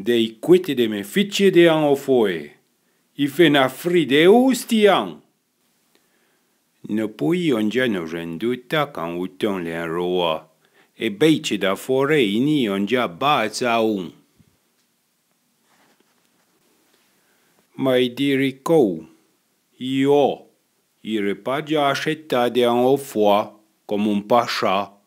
Dei cuite de me fitche de an o foie, y fe na fri de o tiang. Ne pui onènorenduta qu’en hoton l’enròa e beiche da fòè i ni onja bat a un. Maii diriò: “ Iò i repadja acheta de an o foi com un pacha.